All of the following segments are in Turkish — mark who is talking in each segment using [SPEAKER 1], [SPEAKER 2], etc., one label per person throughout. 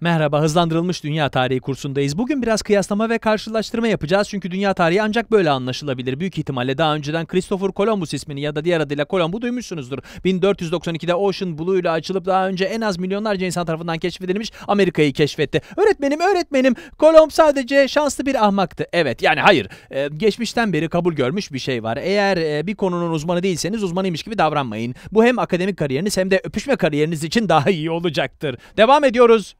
[SPEAKER 1] Merhaba, hızlandırılmış dünya tarihi kursundayız. Bugün biraz kıyaslama ve karşılaştırma yapacağız çünkü dünya tarihi ancak böyle anlaşılabilir. Büyük ihtimalle daha önceden Christopher Columbus ismini ya da diğer adıyla Columbus'u duymuşsunuzdur. 1492'de Ocean Blue ile açılıp daha önce en az milyonlarca insan tarafından keşfedilmiş Amerika'yı keşfetti. Öğretmenim, öğretmenim, Kolomb sadece şanslı bir ahmaktı. Evet, yani hayır. Ee, geçmişten beri kabul görmüş bir şey var. Eğer e, bir konunun uzmanı değilseniz uzmanıymış gibi davranmayın. Bu hem akademik kariyeriniz hem de öpüşme kariyeriniz için daha iyi olacaktır. Devam ediyoruz.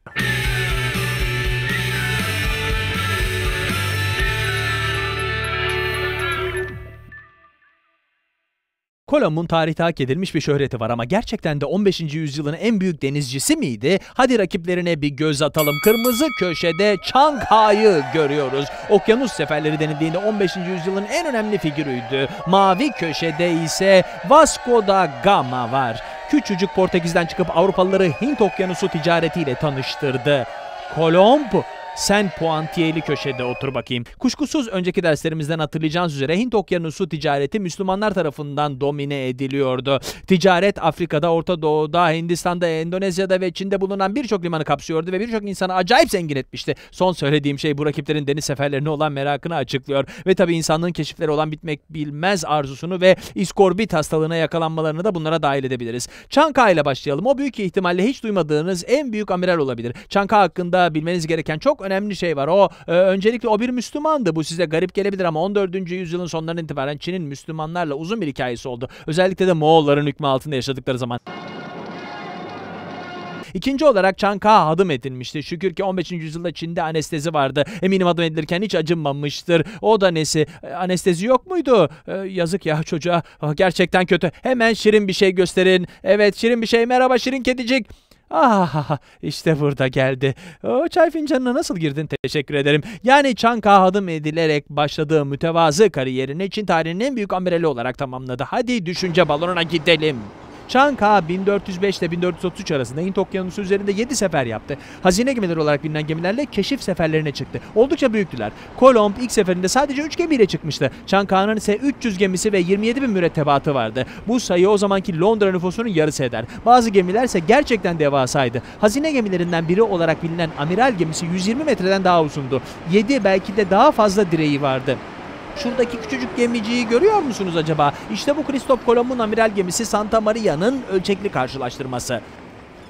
[SPEAKER 1] Kolomb'un tarihte hak edilmiş bir şöhreti var ama gerçekten de 15. yüzyılın en büyük denizcisi miydi? Hadi rakiplerine bir göz atalım. Kırmızı köşede Çankaya'yı görüyoruz. Okyanus seferleri denildiğinde 15. yüzyılın en önemli figürüydü. Mavi köşede ise Vasco da Gama var. Küçücük Portekiz'den çıkıp Avrupalıları Hint Okyanusu ticaretiyle tanıştırdı. Kolomb sen puantiyeli köşede otur bakayım. Kuşkusuz önceki derslerimizden hatırlayacağınız üzere Hint okyanusu ticareti Müslümanlar tarafından domine ediliyordu. Ticaret Afrika'da, Orta Doğu'da, Hindistan'da, Endonezya'da ve Çin'de bulunan birçok limanı kapsıyordu ve birçok insanı acayip zengin etmişti. Son söylediğim şey bu rakiplerin deniz seferlerine olan merakını açıklıyor ve tabii insanlığın keşifleri olan bitmek bilmez arzusunu ve iskorbit hastalığına yakalanmalarını da bunlara dahil edebiliriz. Çanka ile başlayalım. O büyük ihtimalle hiç duymadığınız en büyük amiral olabilir. Çanka hakkında bilmeniz gereken çok önemli şey var. O e, öncelikle o bir Müslümandı. Bu size garip gelebilir ama 14. yüzyılın sonlarından itibaren Çin'in Müslümanlarla uzun bir hikayesi oldu. Özellikle de Moğolların hükmü altında yaşadıkları zaman. İkinci olarak Çanka adım edilmişti. Şükür ki 15. yüzyılda Çin'de anestezi vardı. Eminim adım edilirken hiç acınmamıştır. O da nesi? E, anestezi yok muydu? E, yazık ya çocuğa. Gerçekten kötü. Hemen şirin bir şey gösterin. Evet şirin bir şey. Merhaba şirin kedicik. Ah işte burada geldi. O çay fincanına nasıl girdin teşekkür ederim. Yani Çanka hadım edilerek başladığı mütevazı kariyerini Çin tarihinin en büyük ambereli olarak tamamladı. Hadi düşünce balonuna gidelim. Çanka 1405 ile 1433 arasında Hint Okyanusu üzerinde 7 sefer yaptı. Hazine gemileri olarak bilinen gemilerle keşif seferlerine çıktı. Oldukça büyüktüler. Kolomb ilk seferinde sadece 3 gemiyle çıkmıştı. Çanka'nın ise 300 gemisi ve 27 bin mürettebatı vardı. Bu sayı o zamanki Londra nüfusunun yarısı eder. Bazı gemiler ise gerçekten devasaydı. Hazine gemilerinden biri olarak bilinen amiral gemisi 120 metreden daha uzundu. 7 belki de daha fazla direği vardı. Şuradaki küçücük gemiciyi görüyor musunuz acaba? İşte bu Kristop Kolomb'un amiral gemisi Santa Maria'nın ölçekli karşılaştırması.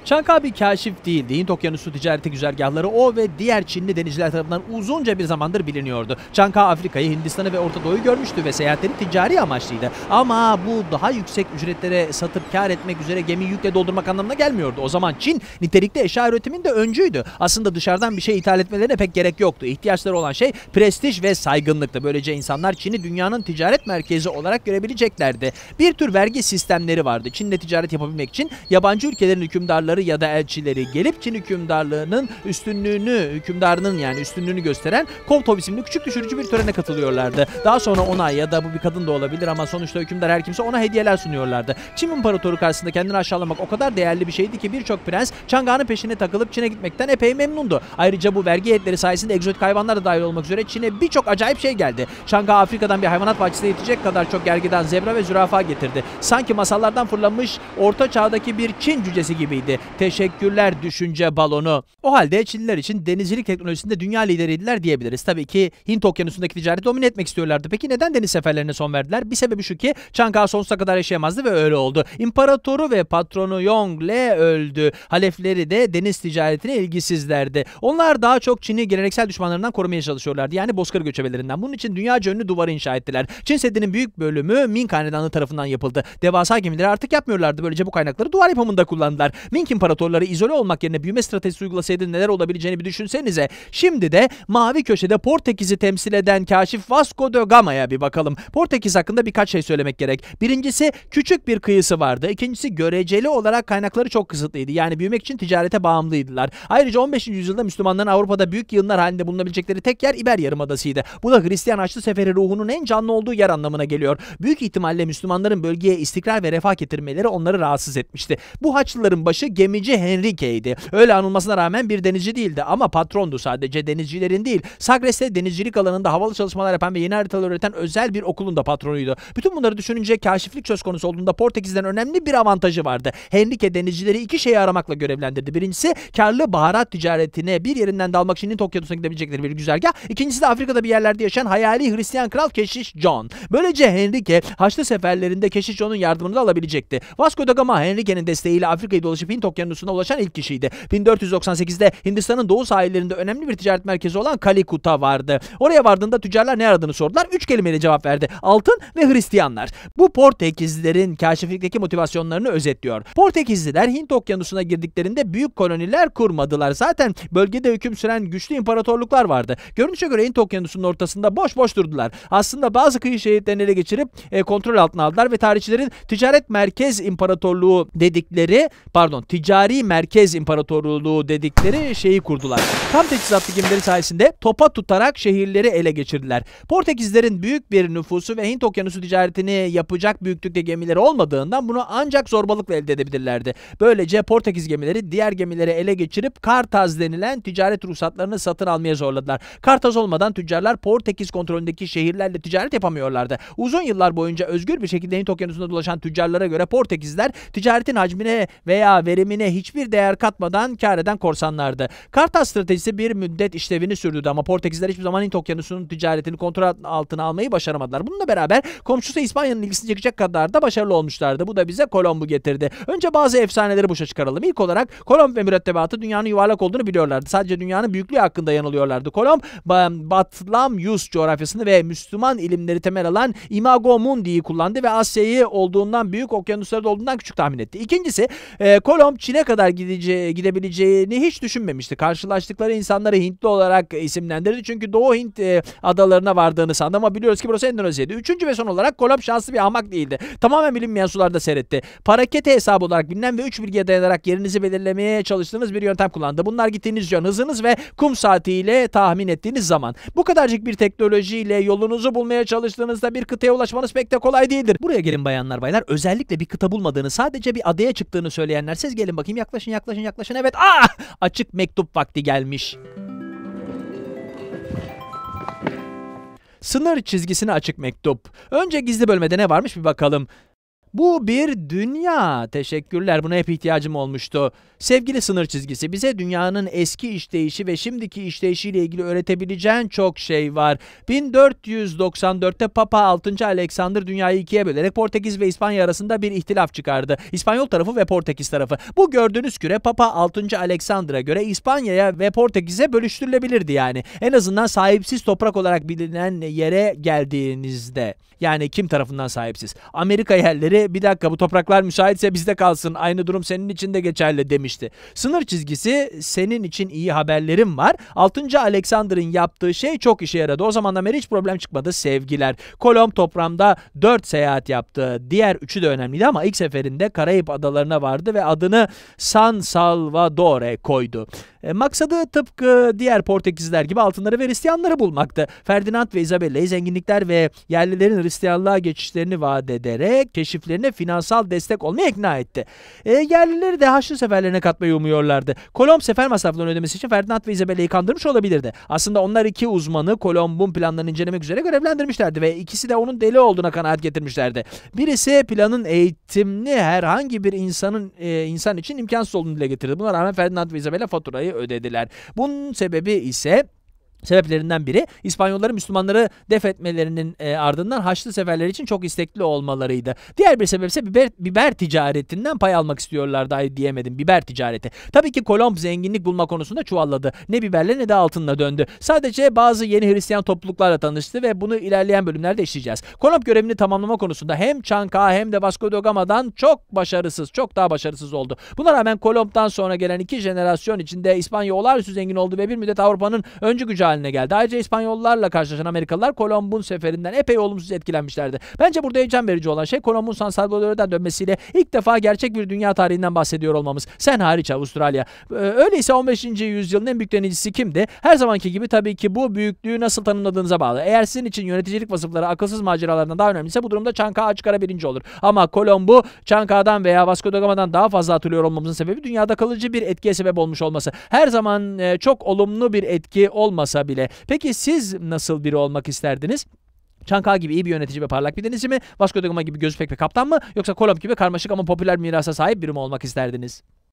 [SPEAKER 1] Çankabi kaşif değil, Hint okyanusu ticareti güzergahları o ve diğer Çinli denizciler tarafından uzunca bir zamandır biliniyordu. Çanka Afrika'yı, Hindistan'ı ve Orta Doğu'yu görmüştü ve seyahatleri ticari amaçlıydı. Ama bu daha yüksek ücretlere satıp kar etmek üzere gemi yükle doldurmak anlamına gelmiyordu. O zaman Çin nitelikte eşya üretiminde öncüydü. Aslında dışarıdan bir şey ithal etmelerine pek gerek yoktu. İhtiyaçları olan şey prestij ve saygınlıktı. Böylece insanlar Çin'i dünyanın ticaret merkezi olarak görebileceklerdi. Bir tür vergi sistemleri vardı. Çin'le ticaret yapabilmek için yabancı ülkelerin hükümdarları hükümdarları ya da elçileri gelip Çin hükümdarlığının üstünlüğünü, hükümdarının yani üstünlüğünü gösteren Kovtov isimli küçük düşürücü bir törene katılıyorlardı. Daha sonra ona ya da bu bir kadın da olabilir ama sonuçta hükümdar her kimse ona hediyeler sunuyorlardı. Çin imparatoru karşısında kendini aşağılamak o kadar değerli bir şeydi ki birçok prens Çang'an'ın peşine takılıp Çin'e gitmekten epey memnundu. Ayrıca bu vergi hediyeleri sayesinde egzotik hayvanlar da dahil olmak üzere Çin'e birçok acayip şey geldi. Şanga Afrika'dan bir hayvanat bahçesine yetecek kadar çok gergedan, zebra ve zürafa getirdi. Sanki masallardan fırlamış orta çağdaki bir Çin cücesi gibiydi. Teşekkürler düşünce balonu. O halde Çinliler için denizcilik teknolojisinde dünya lideriydiler diyebiliriz. Tabii ki Hint okyanusundaki ticareti domine etmek istiyorlardı. Peki neden deniz seferlerine son verdiler? Bir sebebi şu ki Çankaya sonsuza kadar yaşayamazdı ve öyle oldu. İmparatoru ve patronu Yongle öldü. Halefleri de deniz ticaretine ilgisizlerdi. Onlar daha çok Çin'i geleneksel düşmanlarından korumaya çalışıyorlardı. Yani bozkır göçebelerinden. Bunun için dünya ünlü duvarı inşa ettiler. Çin Seddi'nin büyük bölümü Ming Hanedanlığı tarafından yapıldı. Devasa gemileri artık yapmıyorlardı. Böylece bu kaynakları duvar yapımında kullandılar. Ming Büyük imparatorları izole olmak yerine büyüme stratejisi uygulasaydı neler olabileceğini bir düşünsenize. Şimdi de mavi köşede Portekiz'i temsil eden kaşif Vasco de Gama'ya bir bakalım. Portekiz hakkında birkaç şey söylemek gerek. Birincisi küçük bir kıyısı vardı. İkincisi göreceli olarak kaynakları çok kısıtlıydı. Yani büyümek için ticarete bağımlıydılar. Ayrıca 15. yüzyılda Müslümanların Avrupa'da büyük yığınlar halinde bulunabilecekleri tek yer İber Yarımadası'ydı. Bu da Hristiyan Haçlı Seferi ruhunun en canlı olduğu yer anlamına geliyor. Büyük ihtimalle Müslümanların bölgeye istikrar ve refah getirmeleri onları rahatsız etmişti. Bu Haçlıların başı gemici Henrique'ydi. Öyle anılmasına rağmen bir denizci değildi ama patrondu sadece denizcilerin değil. Sagres'te denizcilik alanında havalı çalışmalar yapan ve yeni haritalar üreten özel bir okulun da patronuydu. Bütün bunları düşününce kaşiflik söz konusu olduğunda Portekiz'den önemli bir avantajı vardı. Henrique denizcileri iki şeyi aramakla görevlendirdi. Birincisi karlı baharat ticaretine bir yerinden dalmak için Tokyo'da gidebilecekleri bir güzergah. İkincisi de Afrika'da bir yerlerde yaşayan hayali Hristiyan kral Keşiş John. Böylece Henrique Haçlı seferlerinde Keşiş John'un yardımını da alabilecekti. Vasco da Gama Henrique'nin desteğiyle Afrika'yı dolaşıp Hint Okyanusuna ulaşan ilk kişiydi. 1498'de Hindistan'ın doğu sahillerinde önemli bir ticaret merkezi olan Kalikut'a vardı. Oraya vardığında tüccarlar ne aradığını sordular. Üç kelimeyle cevap verdi. Altın ve Hristiyanlar. Bu Portekizlilerin kaşiflikteki motivasyonlarını özetliyor. Portekizliler Hint okyanusuna girdiklerinde büyük koloniler kurmadılar. Zaten bölgede hüküm süren güçlü imparatorluklar vardı. Görünüşe göre Hint okyanusunun ortasında boş boş durdular. Aslında bazı kıyı şehirlerini ele geçirip e, kontrol altına aldılar ve tarihçilerin ticaret merkez imparatorluğu dedikleri pardon ticari merkez imparatorluğu dedikleri şeyi kurdular. Tam teçhizatlı gemileri sayesinde topa tutarak şehirleri ele geçirdiler. Portekizlerin büyük bir nüfusu ve Hint okyanusu ticaretini yapacak büyüklükte gemileri olmadığından bunu ancak zorbalıkla elde edebilirlerdi. Böylece Portekiz gemileri diğer gemileri ele geçirip Kartaz denilen ticaret ruhsatlarını satın almaya zorladılar. Kartaz olmadan tüccarlar Portekiz kontrolündeki şehirlerle ticaret yapamıyorlardı. Uzun yıllar boyunca özgür bir şekilde Hint okyanusunda dolaşan tüccarlara göre Portekizler ticaretin hacmine veya verim girişimine hiçbir değer katmadan kar eden korsanlardı. Kartal stratejisi bir müddet işlevini sürdürdü ama Portekizler hiçbir zaman Hint okyanusunun ticaretini kontrol altına almayı başaramadılar. Bununla beraber komşusu İspanya'nın ilgisini çekecek kadar da başarılı olmuşlardı. Bu da bize Kolomb'u getirdi. Önce bazı efsaneleri boşa çıkaralım. İlk olarak Kolomb ve mürettebatı dünyanın yuvarlak olduğunu biliyorlardı. Sadece dünyanın büyüklüğü hakkında yanılıyorlardı. Kolomb, Batlamyus coğrafyasını ve Müslüman ilimleri temel alan Imago Mundi'yi kullandı ve Asya'yı olduğundan büyük, Okyanuslar'da olduğundan küçük tahmin etti. İkincisi, e, Kolomb Çin'e kadar gidece gidebileceğini hiç düşünmemişti. Karşılaştıkları insanları Hintli olarak isimlendirdi. Çünkü Doğu Hint e, adalarına vardığını sandı ama biliyoruz ki burası Endonezya'ydı. Üçüncü ve son olarak Kolomb şanslı bir hamak değildi. Tamamen bilinmeyen sularda seyretti. Parakete hesabı olarak bilinen ve 3 bilgiye dayanarak yerinizi belirlemeye çalıştığınız bir yöntem kullandı. Bunlar gittiğiniz yön hızınız ve kum saatiyle tahmin ettiğiniz zaman. Bu kadarcık bir teknolojiyle yolunuzu bulmaya çalıştığınızda bir kıtaya ulaşmanız pek de kolay değildir. Buraya gelin bayanlar baylar. Özellikle bir kıta bulmadığını sadece bir adaya çıktığını söyleyenler siz gelin Gelin bakayım yaklaşın yaklaşın yaklaşın. Evet aa ah! açık mektup vakti gelmiş. Sınır çizgisine açık mektup. Önce gizli bölmede ne varmış bir bakalım. Bu bir dünya. Teşekkürler. Buna hep ihtiyacım olmuştu. Sevgili sınır çizgisi bize dünyanın eski işleyişi ve şimdiki işleyişiyle ilgili öğretebileceğin çok şey var. 1494'te Papa 6. Alexander dünyayı ikiye bölerek Portekiz ve İspanya arasında bir ihtilaf çıkardı. İspanyol tarafı ve Portekiz tarafı. Bu gördüğünüz küre Papa 6. Alexander'a göre İspanya'ya ve Portekiz'e bölüştürülebilirdi yani. En azından sahipsiz toprak olarak bilinen yere geldiğinizde. Yani kim tarafından sahipsiz? Amerika yerleri biri bir dakika bu topraklar müsaitse bizde kalsın aynı durum senin için de geçerli demişti. Sınır çizgisi senin için iyi haberlerim var. 6. Alexander'ın yaptığı şey çok işe yaradı. O zaman zamanlar hiç problem çıkmadı sevgiler. Kolomb toprağımda 4 seyahat yaptı. Diğer 3'ü de önemliydi ama ilk seferinde Karayip adalarına vardı ve adını San Salvador'e koydu. E, maksadı tıpkı diğer Portekizler gibi altınları ve Hristiyanları bulmaktı. Ferdinand ve Isabella'yı zenginlikler ve yerlilerin Hristiyanlığa geçişlerini vaat ederek keşiflerine finansal destek olmaya ikna etti. E, yerlileri de Haçlı seferlerine katmayı umuyorlardı. Kolomb sefer masraflarını ödemesi için Ferdinand ve Isabella'yı kandırmış olabilirdi. Aslında onlar iki uzmanı Kolomb'un planlarını incelemek üzere görevlendirmişlerdi ve ikisi de onun deli olduğuna kanaat getirmişlerdi. Birisi planın eğitimli herhangi bir insanın e, insan için imkansız olduğunu dile getirdi. Buna rağmen Ferdinand ve Isabella faturayı ödediler. Bunun sebebi ise sebeplerinden biri İspanyolların Müslümanları def etmelerinin e, ardından Haçlı seferleri için çok istekli olmalarıydı. Diğer bir sebep ise biber, biber ticaretinden pay almak istiyorlardı ay diyemedim biber ticareti. Tabii ki Kolomb zenginlik bulma konusunda çuvalladı. Ne biberle ne de altınla döndü. Sadece bazı yeni Hristiyan topluluklarla tanıştı ve bunu ilerleyen bölümlerde işleyeceğiz. Kolomb görevini tamamlama konusunda hem Çanka hem de Vasco da Gama'dan çok başarısız, çok daha başarısız oldu. Buna rağmen Kolomb'dan sonra gelen iki jenerasyon içinde İspanya olağanüstü zengin oldu ve bir müddet Avrupa'nın öncü gücü haline geldi. Ayrıca İspanyollarla karşılaşan Amerikalılar Kolomb'un seferinden epey olumsuz etkilenmişlerdi. Bence burada heyecan verici olan şey Kolomb'un San Salvador'dan dönmesiyle ilk defa gerçek bir dünya tarihinden bahsediyor olmamız. Sen hariç Avustralya. Ee, öyleyse 15. yüzyılın en büyük denizcisi kimdi? Her zamanki gibi tabii ki bu büyüklüğü nasıl tanımladığınıza bağlı. Eğer sizin için yöneticilik vasıfları akılsız maceralardan daha önemliyse bu durumda Çankaya Açkara birinci olur. Ama Kolomb'u Çankadan veya Vasco da Gama'dan daha fazla hatırlıyor olmamızın sebebi dünyada kalıcı bir etkiye sebep olmuş olması. Her zaman e, çok olumlu bir etki olmasa olsa bile. Peki siz nasıl biri olmak isterdiniz? Çankaya gibi iyi bir yönetici ve parlak bir denizci mi? Vasco da Gama gibi gözü pek bir kaptan mı? Yoksa Kolomb gibi karmaşık ama popüler mirasa sahip biri mi olmak isterdiniz?